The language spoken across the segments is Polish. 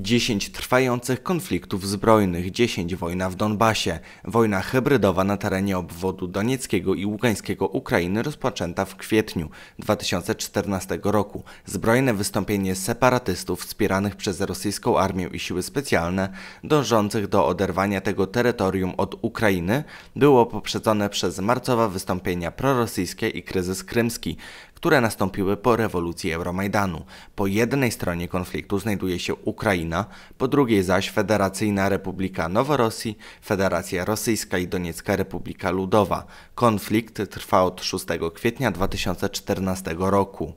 10 trwających konfliktów zbrojnych, 10 wojna w Donbasie, wojna hybrydowa na terenie obwodu Donieckiego i Ługańskiego Ukrainy rozpoczęta w kwietniu 2014 roku, zbrojne wystąpienie separatystów wspieranych przez rosyjską armię i siły specjalne dążących do oderwania tego terytorium od Ukrainy było poprzedzone przez marcowe wystąpienia prorosyjskie i kryzys krymski, które nastąpiły po rewolucji Euromajdanu. Po jednej stronie konfliktu znajduje się Ukraina, po drugiej zaś Federacyjna Republika Noworosji, Federacja Rosyjska i Doniecka Republika Ludowa. Konflikt trwa od 6 kwietnia 2014 roku.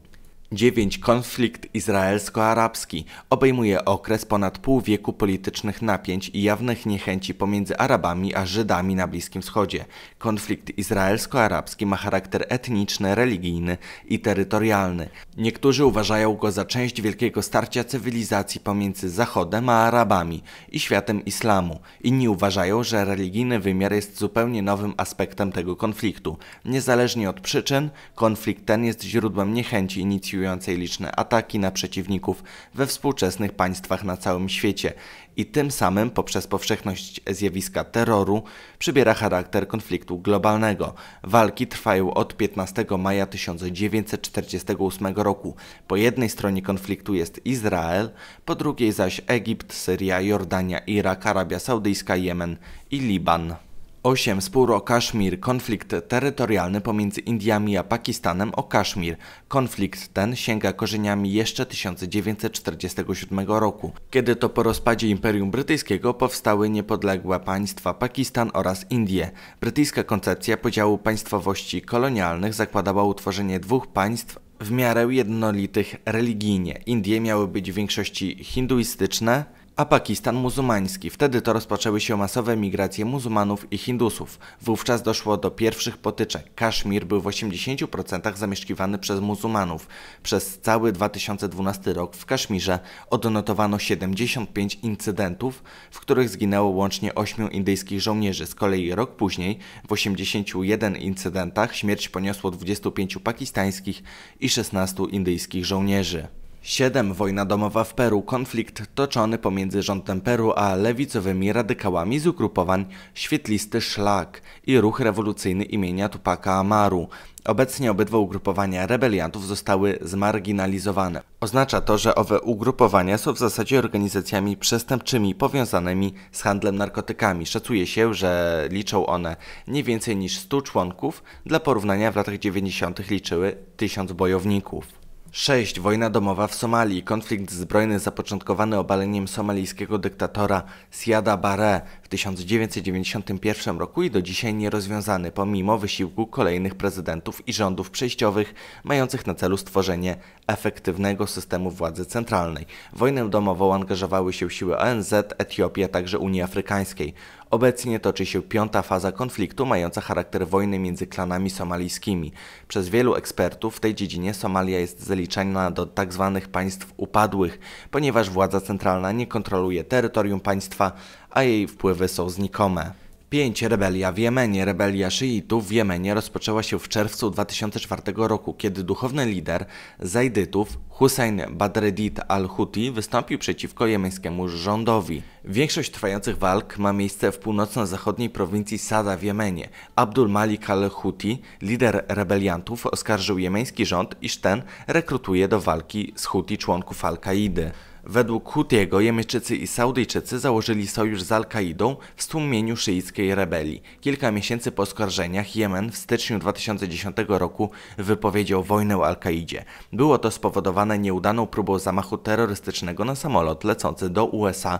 9. Konflikt izraelsko-arabski obejmuje okres ponad pół wieku politycznych napięć i jawnych niechęci pomiędzy Arabami a Żydami na Bliskim Wschodzie. Konflikt izraelsko-arabski ma charakter etniczny, religijny i terytorialny. Niektórzy uważają go za część wielkiego starcia cywilizacji pomiędzy Zachodem a Arabami i światem islamu. Inni uważają, że religijny wymiar jest zupełnie nowym aspektem tego konfliktu. Niezależnie od przyczyn, konflikt ten jest źródłem niechęci inicjujących siłującej liczne ataki na przeciwników we współczesnych państwach na całym świecie i tym samym poprzez powszechność zjawiska terroru przybiera charakter konfliktu globalnego. Walki trwają od 15 maja 1948 roku. Po jednej stronie konfliktu jest Izrael, po drugiej zaś Egipt, Syria, Jordania, Irak, Arabia Saudyjska, Jemen i Liban. 8. Spór o Kaszmir. Konflikt terytorialny pomiędzy Indiami a Pakistanem o Kaszmir. Konflikt ten sięga korzeniami jeszcze 1947 roku, kiedy to po rozpadzie Imperium Brytyjskiego powstały niepodległe państwa Pakistan oraz Indie. Brytyjska koncepcja podziału państwowości kolonialnych zakładała utworzenie dwóch państw w miarę jednolitych religijnie. Indie miały być w większości hinduistyczne, a Pakistan muzułmański. Wtedy to rozpoczęły się masowe migracje muzułmanów i Hindusów. Wówczas doszło do pierwszych potyczek. Kaszmir był w 80% zamieszkiwany przez muzułmanów. Przez cały 2012 rok w Kaszmirze odnotowano 75 incydentów, w których zginęło łącznie 8 indyjskich żołnierzy. Z kolei rok później w 81 incydentach śmierć poniosło 25 pakistańskich i 16 indyjskich żołnierzy. 7. Wojna domowa w Peru. Konflikt toczony pomiędzy rządem Peru a lewicowymi radykałami z ugrupowań Świetlisty Szlak i Ruch Rewolucyjny imienia Tupaka Amaru. Obecnie obydwa ugrupowania rebeliantów zostały zmarginalizowane. Oznacza to, że owe ugrupowania są w zasadzie organizacjami przestępczymi powiązanymi z handlem narkotykami. Szacuje się, że liczą one nie więcej niż 100 członków. Dla porównania w latach 90. liczyły 1000 bojowników. 6. Wojna domowa w Somalii. Konflikt zbrojny zapoczątkowany obaleniem somalijskiego dyktatora Siada Barre w 1991 roku i do dzisiaj nierozwiązany pomimo wysiłku kolejnych prezydentów i rządów przejściowych mających na celu stworzenie efektywnego systemu władzy centralnej. wojnę domową angażowały się siły ONZ, Etiopii, a także Unii Afrykańskiej. Obecnie toczy się piąta faza konfliktu mająca charakter wojny między klanami somalijskimi. Przez wielu ekspertów w tej dziedzinie Somalia jest zaliczana do tzw. Tak państw upadłych, ponieważ władza centralna nie kontroluje terytorium państwa, a jej wpływy są znikome. 5. Rebelia w Jemenie. Rebelia szyitów w Jemenie rozpoczęła się w czerwcu 2004 roku, kiedy duchowny lider Zajdytów Hussein Badreddin al-Huti wystąpił przeciwko jemeńskiemu rządowi. Większość trwających walk ma miejsce w północno-zachodniej prowincji Sada w Jemenie. Abdul Malik al-Houthi, lider rebeliantów, oskarżył jemeński rząd, iż ten rekrutuje do walki z Houthi członków Al-Kaidy. Według Hutiego Jemeńczycy i Saudyjczycy założyli sojusz z Al-Kaidą w stłumieniu szyickiej rebelii. Kilka miesięcy po oskarżeniach Jemen w styczniu 2010 roku wypowiedział wojnę Al-Kaidzie. Było to spowodowane nieudaną próbą zamachu terrorystycznego na samolot lecący do USA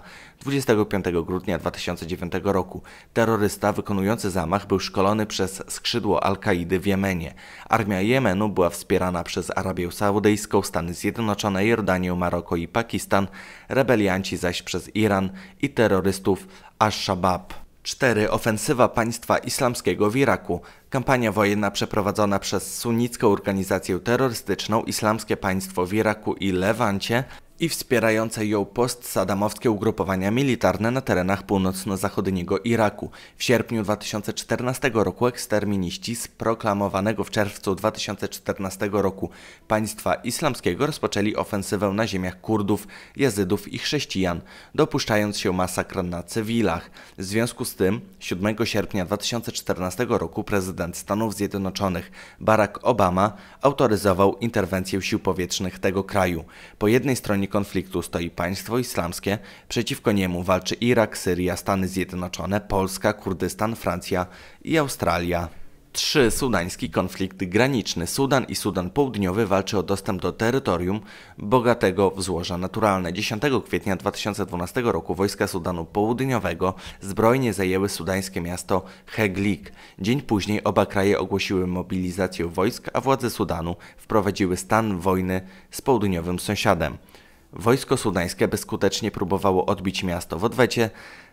25 grudnia 2009 roku terrorysta wykonujący zamach był szkolony przez skrzydło Al-Kaidy w Jemenie. Armia Jemenu była wspierana przez Arabię Saudyjską, Stany Zjednoczone, Jordanię, Maroko i Pakistan, rebelianci zaś przez Iran i terrorystów Ash-Shabaab. 4. Ofensywa państwa islamskiego w Iraku. Kampania wojenna przeprowadzona przez sunnicką organizację terrorystyczną Islamskie Państwo w Iraku i Lewancie i wspierające ją post-sadamowskie ugrupowania militarne na terenach północno-zachodniego Iraku. W sierpniu 2014 roku eksterminiści z proklamowanego w czerwcu 2014 roku państwa islamskiego rozpoczęli ofensywę na ziemiach Kurdów, Jezydów i chrześcijan, dopuszczając się masakr na cywilach. W związku z tym 7 sierpnia 2014 roku prezydent Stanów Zjednoczonych Barack Obama autoryzował interwencję sił powietrznych tego kraju. Po jednej stronie konfliktu stoi państwo islamskie, przeciwko niemu walczy Irak, Syria, Stany Zjednoczone, Polska, Kurdystan, Francja i Australia. 3. Sudański konflikt graniczny. Sudan i Sudan Południowy walczy o dostęp do terytorium bogatego w złoża naturalne. 10 kwietnia 2012 roku wojska Sudanu Południowego zbrojnie zajęły sudańskie miasto Heglik. Dzień później oba kraje ogłosiły mobilizację wojsk, a władze Sudanu wprowadziły stan wojny z południowym sąsiadem. Wojsko sudańskie bezskutecznie próbowało odbić miasto w odwecie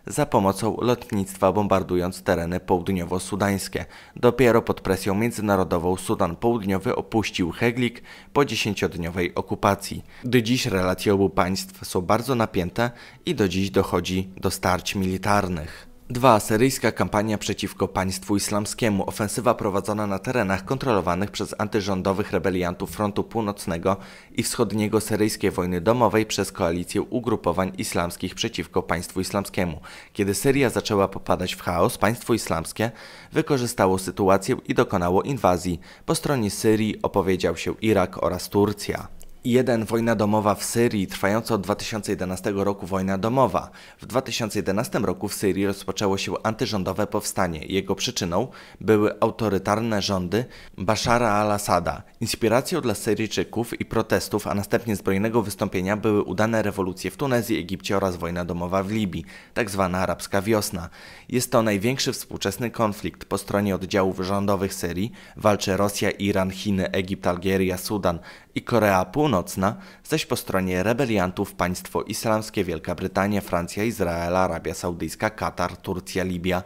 za pomocą lotnictwa bombardując tereny południowo-sudańskie. Dopiero pod presją międzynarodową Sudan Południowy opuścił Heglik po dziesięciodniowej okupacji. Do dziś relacje obu państw są bardzo napięte i do dziś dochodzi do starć militarnych. 2. Syryjska kampania przeciwko państwu islamskiemu. Ofensywa prowadzona na terenach kontrolowanych przez antyrządowych rebeliantów Frontu Północnego i Wschodniego Syryjskiej Wojny Domowej przez koalicję ugrupowań islamskich przeciwko państwu islamskiemu. Kiedy Syria zaczęła popadać w chaos, państwo islamskie wykorzystało sytuację i dokonało inwazji. Po stronie Syrii opowiedział się Irak oraz Turcja. 1. Wojna domowa w Syrii, trwająca od 2011 roku wojna domowa. W 2011 roku w Syrii rozpoczęło się antyrządowe powstanie. Jego przyczyną były autorytarne rządy Bashara al-Assada. Inspiracją dla Syryjczyków i protestów, a następnie zbrojnego wystąpienia były udane rewolucje w Tunezji, Egipcie oraz wojna domowa w Libii, tak zwana arabska wiosna. Jest to największy współczesny konflikt po stronie oddziałów rządowych Syrii. Walczy Rosja, Iran, Chiny, Egipt, Algieria, Sudan, i Korea Północna, zaś po stronie rebeliantów państwo islamskie Wielka Brytania, Francja, Izrael, Arabia Saudyjska, Katar, Turcja, Libia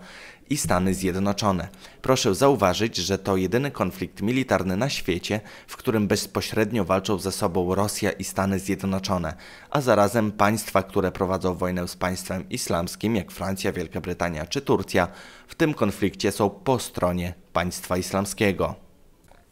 i Stany Zjednoczone. Proszę zauważyć, że to jedyny konflikt militarny na świecie, w którym bezpośrednio walczą ze sobą Rosja i Stany Zjednoczone, a zarazem państwa, które prowadzą wojnę z państwem islamskim, jak Francja, Wielka Brytania czy Turcja, w tym konflikcie są po stronie państwa islamskiego.